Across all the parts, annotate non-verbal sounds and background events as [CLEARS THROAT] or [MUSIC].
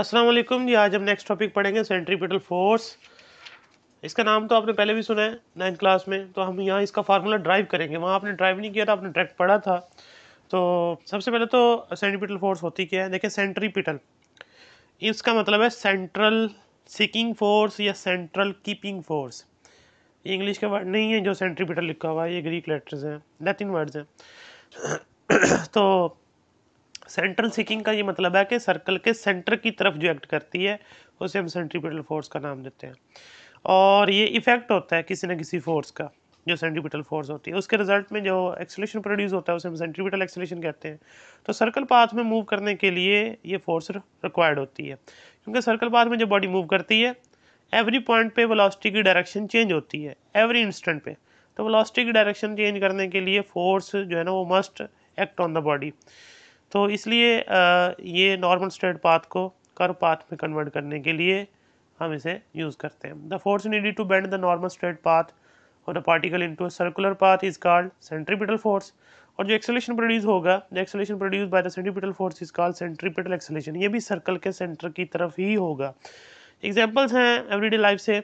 अस्सलाम वालेकुम जी आज हम नेक्स्ट टॉपिक पढ़ेंगे सेंट्रीपिटल फोर्स इसका नाम तो आपने पहले भी सुना है नाइन्थ क्लास में तो हम यहाँ इसका फार्मूला ड्राइव करेंगे वहाँ आपने ड्राइव नहीं किया था तो आपने डायरेक्ट पढ़ा था तो सबसे पहले तो सेंट्रीपिटल फोर्स होती क्या है देखिए सेंट्रीपिटल इसका मतलब है सेंट्रल सिकिंग फोर्स या सेंट्रल कीपिंग फोर्स ये इंग्लिश का वर्ड नहीं है जो सेंट्रीपिटल लिखा हुआ है ये ग्रीक लेटर्स हैं लैटिन वर्ड्स हैं [COUGHS] तो सेंट्रल सिकिंग का ये मतलब है कि सर्कल के सेंटर की तरफ जो एक्ट करती है उसे हम सेंट्रीपिटल फोर्स का नाम देते हैं और ये इफेक्ट होता है किसी न किसी फोर्स का जो सेंट्रीपिटल फोर्स होती है उसके रिजल्ट में जो एक्सलेशन प्रोड्यूस होता है उसे हम सेंट्रीपिटल एक्सलेशन कहते हैं तो सर्कल पाथ में मूव करने के लिए ये फोर्स रिक्वायर्ड होती है क्योंकि सर्कल पाथ में जो बॉडी मूव करती है एवरी पॉइंट पे वेलोसिटी की डायरेक्शन चेंज होती है एवरी इंस्टेंट पे तो वेलोसिटी की डायरेक्शन चेंज करने के लिए फोर्स जो है ना वो must act on the body तो इसलिए ये नॉर्मल स्ट्रेट पाथ को कर पाथ में कन्वर्ट करने के लिए हम इसे यूज़ करते हैं the force needed to bend the normal straight path और the particle into circular path is called centripetal force और जो एक्सेलेशन प्रोड्यूस होगा the acceleration produce by the centripetal force is called centripetal acceleration ये भी circle के centre की तरफ ही होगा एग्जाम्पल्स हैं एवरीडे लाइफ से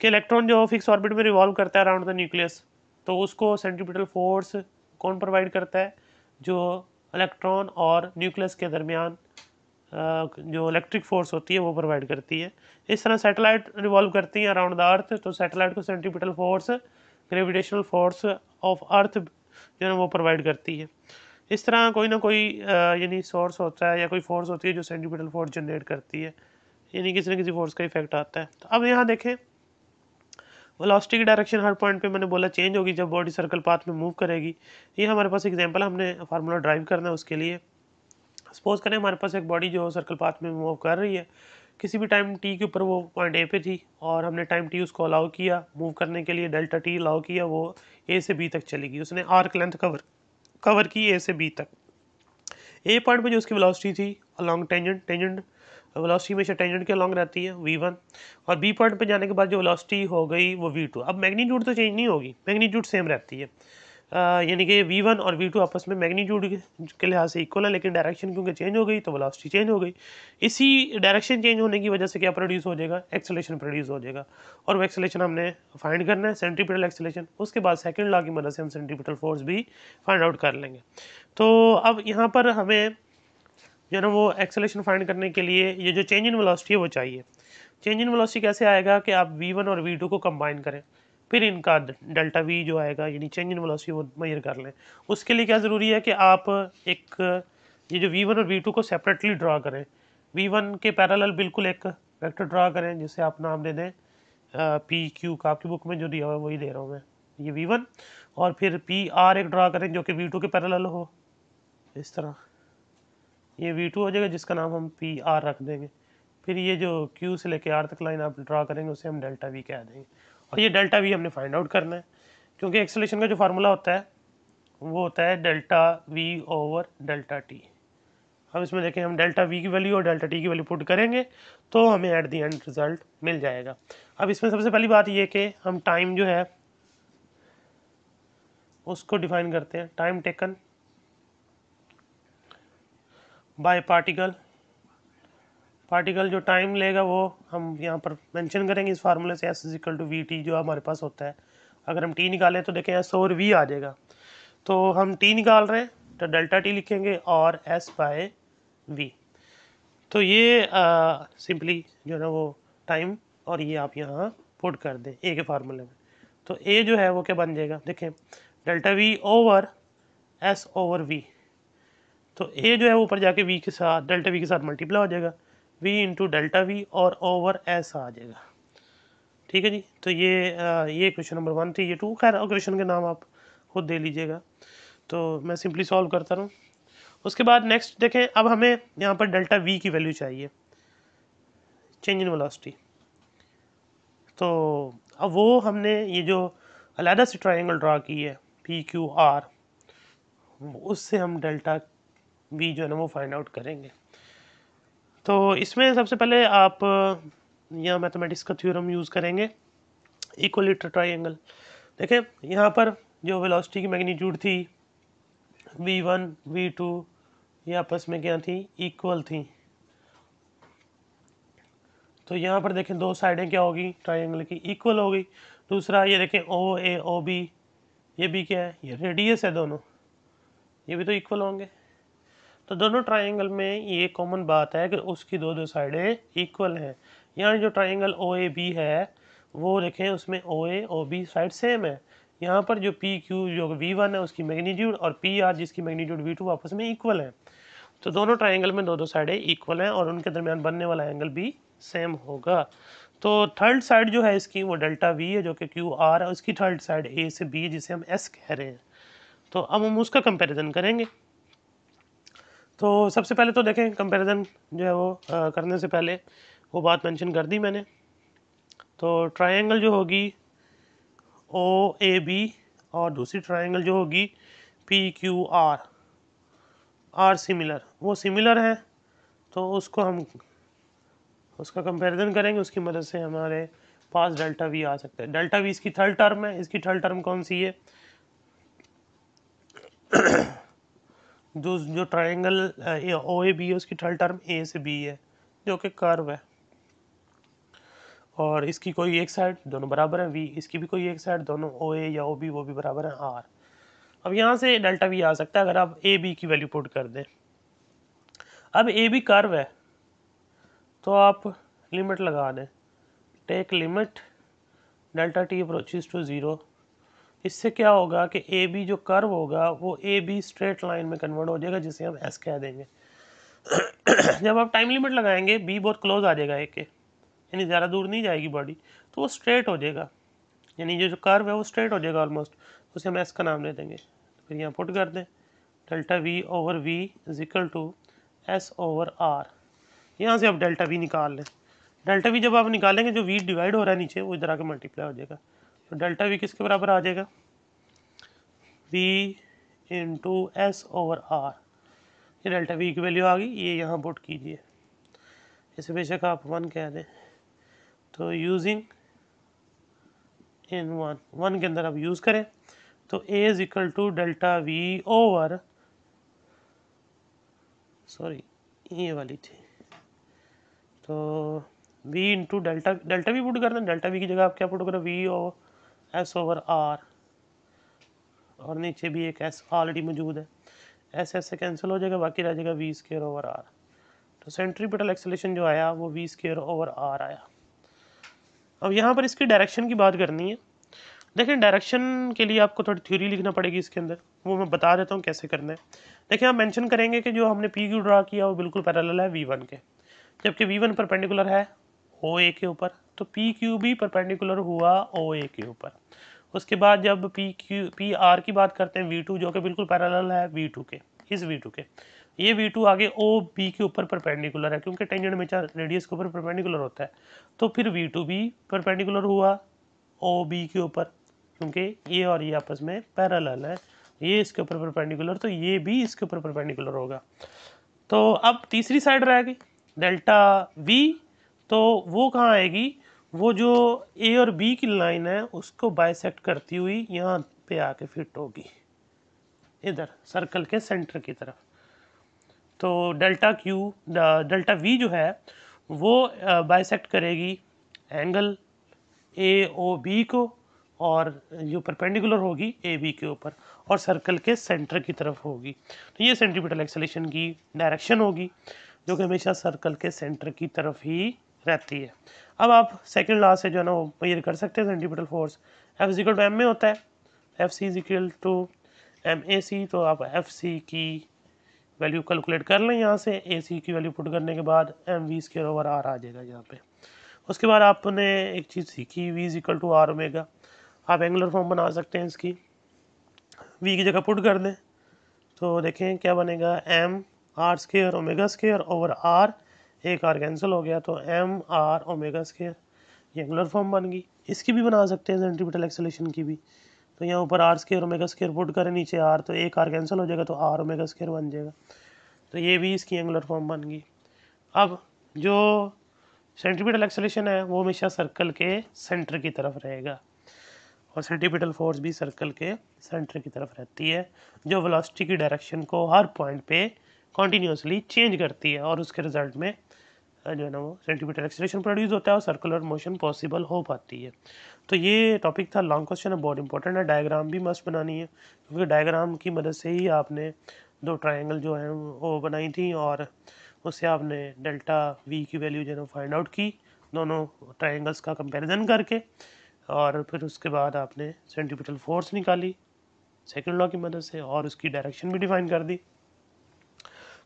कि इलेक्ट्रॉन जो फिक्स ऑर्बिट में रिवॉल्व करता है अराउंड द न्यूक्लियस तो उसको सेंट्रीपिटल फोर्स कौन प्रोवाइड करता है जो इलेक्ट्रॉन और न्यूक्लियस के दरमियान जो इलेक्ट्रिक फोर्स होती है वो प्रोवाइड करती है इस तरह सैटेलाइट रिवॉल्व करती है अराउंड द अर्थ तो सैटेलाइट को centripetal force gravitational force of earth जो है वो प्रोवाइड करती है इस तरह कोई ना कोई यानी सोर्स होता है या कोई फोर्स होती है जो सेंट्रिपिटल फोर्स जनरेट करती है यानी किसी न किसी फोर्स का इफेक्ट आता है तो अब यहाँ देखें वेलोसिटी की डायरेक्शन हर पॉइंट पे मैंने बोला चेंज होगी जब बॉडी सर्कल पाथ में मूव करेगी ये हमारे पास एग्जांपल हमने फार्मूला ड्राइव करना है उसके लिए सपोज करें हमारे पास एक बॉडी जो सर्कल पाथ में मूव कर रही है किसी भी टाइम टी के ऊपर वो पॉइंट ए पे थी और हमने टाइम टी उसको अलाउ किया मूव करने के लिए डेल्टा टी अलाउ किया वो ए से बी तक चली गई उसने आर्क लेंथ कवर कवर की ए से बी तक ए पॉइंट पर जो उसकी वेलोसिटी थी अलॉन्ग टेंजेंट टेंजेंट वेलोसिटी हमेशा टेंजेंट के लॉन्ग रहती है वी वन और बी पॉइंट पर जाने के बाद जो वेलोसिटी हो गई वो वी टू अब मैग्नीट्यूड तो चेंज नहीं होगी मैग्नीट्यूड सेम रहती है यानी कि वी वन और वी टू आपस में मैग्नीट्यूड के लिहाज से इक्वल है लेकिन डायरेक्शन क्योंकि चेंज हो गई तो वेलोसिटी चेंज हो गई इसी डायरेक्शन चेंज होने की वजह से क्या प्रोड्यूस हो जाएगा एक्सेलेशन प्रोड्यूस हो जाएगा और वो एक्सलेशन हमने फाइंड करना है सेंट्रीपिटल एक्सेलेशन उसके बाद सेकेंड लॉ की मदद से हम सेंट्रीपिटल फोर्स भी फाइंड आउट कर लेंगे तो अब यहाँ पर हमें जो है ना वो एक्सेलेशन फाइंड करने के लिए ये जो चेंज इन वेलोसिटी है वो चाहिए चेंज इन वेलोसिटी कैसे आएगा कि आप वी वन और वी टू को कंबाइन करें फिर इनका डेल्टा वी जो आएगा यानी चेंज इन वेलोसिटी वो मेजर कर लें उसके लिए क्या ज़रूरी है कि आप एक ये जो वी वन और वी टू को सेपरेटली ड्रा करें वी वन के पैरल बिल्कुल एक वेक्टर ड्रा करें जिसे आप नाम दे दें पी क्यू का आपकी बुक में जो दिया हुआ है वही दे रहा हूँ मैं ये वी वन और फिर पी आर एक ड्रा करें जो कि वी टू के पैरल हो इस तरह ये वी टू हो जाएगा जिसका नाम हम पी आर रख देंगे फिर ये जो क्यू से लेके आर तक लाइन आप ड्रा करेंगे उसे हम डेल्टा वी कह देंगे और ये डेल्टा वी हमने फाइंड आउट करना है क्योंकि एक्सलेशन का जो फार्मूला होता है वो होता है delta V over delta T अब इसमें देखें हम डेल्टा वी की वैल्यू और डेल्टा टी की वैल्यू पुट करेंगे तो हमें एट दी एंड रिज़ल्ट मिल जाएगा अब इसमें सबसे पहली बात ये कि हम टाइम जो है उसको डिफाइन करते हैं time taken by particle particle जो टाइम लेगा वो हम यहाँ पर मेंशन करेंगे इस फार्मूले से S is equal to V T जो हमारे पास होता है अगर हम टी निकालें तो देखें एस और वी आ जाएगा तो हम टी निकाल रहे हैं तो डेल्टा टी लिखेंगे और एस बाय वी तो ये सिंपली जो है ना वो टाइम और ये आप यहाँ पुट कर दें ए के फार्मूले में तो ए जो है वो क्या बन जाएगा देखें delta V over S over V तो ए जो है ऊपर जाके वी के साथ डेल्टा वी के साथ मल्टीप्लाई हो जाएगा वी इंटू डेल्टा वी और ओवर ऐसा आ जाएगा ठीक है जी तो ये ये क्वेश्चन नंबर वन थी ये टू खैर क्वेश्चन के नाम आप खुद दे लीजिएगा तो मैं सिंपली सॉल्व करता रहूँ उसके बाद नेक्स्ट देखें अब हमें यहाँ पर डेल्टा वी की वैल्यू चाहिए चेंज इन वेलोसिटी तो अब वो हमने ये जो अलहदा से ट्राइंगल ड्रा की है पी क्यू आर उससे हम डेल्टा भी जो है ना वो फाइंड आउट करेंगे तो इसमें सबसे पहले आप यहाँ मैथमेटिक्स का थ्योरम यूज़ करेंगे इक्वलीटर ट्राइंगल देखें यहाँ पर जो वेलोसिटी की मैग्नीट्यूड थी वी वन वी टू ये आपस में क्या थी इक्वल थी तो यहाँ पर देखें दो साइडें क्या होगी ट्राइंगल की इक्वल हो गई दूसरा ये देखें ओ ए ओ बी ये भी क्या है ये रेडियस है दोनों ये भी तो इक्वल होंगे तो दोनों ट्राइंगल में ये कॉमन बात है कि उसकी दो दो साइडें इक्वल हैं यहाँ जो ट्राइंगल ओ ए बी है वो देखें उसमें O A O B side same है यहाँ पर जो पी क्यू जो वी वन है उसकी मैग्नीट्यूड और पी आर जिसकी मैग्नीट्यूड वी टू आपस में इक्वल है तो दोनों ट्राइंगल में दो दो साइडें इक्वल हैं और उनके दरमियान बनने वाला एंगल भी सेम होगा तो थर्ड साइड जो है इसकी वो डेल्टा वी है जो कि क्यू आर है उसकी थर्ड साइड ए से बी जिसे हम एस कह रहे हैं तो अब हम उसका कंपेरिजन करेंगे तो सबसे पहले तो देखें कंपैरिजन जो है वो आ, करने से पहले वो बात मेंशन कर दी मैंने तो ट्रायंगल जो होगी ओ ए बी और दूसरी ट्रायंगल जो होगी P Q R R similar वो सिमिलर है तो उसको हम उसका कंपैरिजन करेंगे उसकी मदद से हमारे पास डेल्टा वी आ सकता है डेल्टा वी इसकी थर्ड टर्म है इसकी थर्ड टर्म कौन सी है जो जो ट्राइंगल ओ ए बी है उसकी थर्ड टर्म ए से बी है जो कि कर्व है और इसकी कोई एक साइड दोनों बराबर है वी इसकी भी कोई एक साइड दोनों ओ ए या ओ बी वो भी बराबर है आर अब यहाँ से डेल्टा वी आ सकता है अगर आप ए बी की वैल्यू पुट कर दें अब ए बी कर्व है तो आप लिमिट लगा दें take limit delta T approaches to zero इससे क्या होगा कि ए बी जो कर्व होगा वो ए बी स्ट्रेट लाइन में कन्वर्ट हो जाएगा जिसे हम एस कह देंगे [CLEARS THROAT] जब आप टाइम लिमिट लगाएंगे बी बहुत क्लोज आ जाएगा ए के यानी ज़्यादा दूर नहीं जाएगी बॉडी तो वो स्ट्रेट हो जाएगा यानी जो जो कर्व है वो स्ट्रेट हो जाएगा ऑलमोस्ट उसे हम एस का नाम दे देंगे फिर यहाँ पुट कर दें delta V over V is equal to S over R यहाँ से आप डेल्टा वी निकाल लें डेल्टा वी जब आप निकालेंगे जो वी डिवाइड हो रहा है नीचे वो इधर आके मल्टीप्लाई हो जाएगा तो डेल्टा वी किसके बराबर आ जाएगा V into S over R ये डेल्टा वी की वैल्यू आ गई ये यहाँ बोट कीजिए इसे बेशक आप वन कह दें तो यूजिंग इन वन वन के अंदर आप यूज़ करें तो A is equal to delta V over sorry ये वाली थी तो V into delta delta V put दें डेल्टा वी की जगह आप क्या पुट करो V over S over R और नीचे भी एक एस ऑलरेडी मौजूद है एस एस से कैंसिल हो जाएगा बाकी रह जाएगा वी स्केयर ओवर आर तो सेंट्रीपिटल एक्सलेशन जो आया वो वी स्केयर ओवर आर आया अब यहाँ पर इसकी डायरेक्शन की बात करनी है देखिए डायरेक्शन के लिए आपको थोड़ी थ्योरी लिखना पड़ेगी इसके अंदर वो मैं बता देता हूँ कैसे करना है देखिए आप मेंशन करेंगे कि जो हमने पी क्यू ड्रा किया वो बिल्कुल पैरेलल है वी वन के जबकि वी वन परपेंडिकुलर है ओ ए के ऊपर तो पी क्यू भी परपेंडिकुलर हुआ ओ ए के ऊपर उसके बाद जब पी क्यू पी आर की बात करते हैं वी टू जो कि बिल्कुल पैरेलल है वी टू के इस वी टू के ये वी टू आगे ओ बी के ऊपर परपेंडिकुलर है क्योंकि टेंजेंट हमेशा रेडियस के ऊपर परपेंडिकुलर होता है तो फिर वी टू भी परपेंडिकुलर हुआ ओ बी के ऊपर क्योंकि ये और ये आपस में पैरेलल है ये इसके ऊपर परपेंडिकुलर तो ये भी इसके ऊपर परपेंडिकुलर होगा तो अब तीसरी साइड रह गई डेल्टा वी तो वो कहाँ आएगी वो जो ए और बी की लाइन है उसको बाइसेक्ट करती हुई यहाँ पे आके फिट होगी इधर सर्कल के सेंटर की तरफ तो डेल्टा क्यू डेल्टा वी जो है वो बाइसेक्ट करेगी एंगल ए ओ बी को और जो परपेंडिकुलर होगी ए बी के ऊपर और सर्कल के सेंटर की तरफ होगी तो ये सेंट्रीपिटल एक्सलेशन की डायरेक्शन होगी जो कि हमेशा सर्कल के सेंटर की तरफ ही रहती है अब आप सेकेंड लास्ट से जो है ना वो ये कर सकते हैं centripetal force F is equal to M A होता है F C is equal to M A C तो आप एफ सी की वैल्यू कैलकुलेट कर लें यहाँ से ए सी की वैल्यू पुट करने के बाद M V square over R आ जाएगा यहाँ पे उसके बाद आपने एक चीज़ सीखी V is equal to R omega आप एंगुलर फॉर्म बना सकते हैं इसकी वी की जगह पुट कर दें तो देखें क्या बनेगा M R square omega square over R एक आर कैंसिल हो गया तो एम आर ओमेगा स्केयर ये एंगुलर फॉर्म बन गई इसकी भी बना सकते हैं सेंट्रीपिटल एक्सेलेशन की भी तो यहाँ ऊपर R square omega square put करें नीचे आर तो एक आर कैंसिल हो जाएगा तो आर ओमेगा स्केयर बन जाएगा तो ये भी इसकी एंगुलर फॉर्म बन गई अब जो सेंट्रीपिटल एक्सेलेशन है वो हमेशा सर्कल के सेंटर की तरफ रहेगा और सेंट्रीपिटल फोर्स भी सर्कल के सेंटर की तरफ रहती है जो वेलोसिटी की डायरेक्शन को हर पॉइंट पे कॉन्टीन्यूसली चेंज करती है और उसके रिजल्ट में जो है ना वो सेंटीमीटर एक्सलेशन प्रोड्यूस होता है और सर्कुलर मोशन पॉसिबल हो पाती है तो ये टॉपिक था लॉन्ग क्वेश्चन है बहुत इंपॉर्टेंट है डायग्राम भी मस्त बनानी है क्योंकि डायग्राम की मदद से ही आपने दो ट्राइंगल जो है वो बनाई थी और उससे आपने डेल्टा वी की वैल्यू जो है ना फाइंड आउट की दोनों ट्राइंगल्स का कंपेरिजन करके और फिर उसके बाद आपने सेंटीमीटर फोर्स निकाली सेकेंड लॉ की मदद से और उसकी डायरेक्शन भी डिफाइन कर दी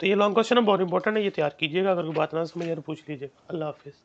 तो ये लॉन्ग क्वेश्चन है बहुत इंपॉर्टेंट है ये तैयार कीजिएगा अगर कोई बात ना समझ तो पूछ लीजिएगा अल्लाह हाफिज़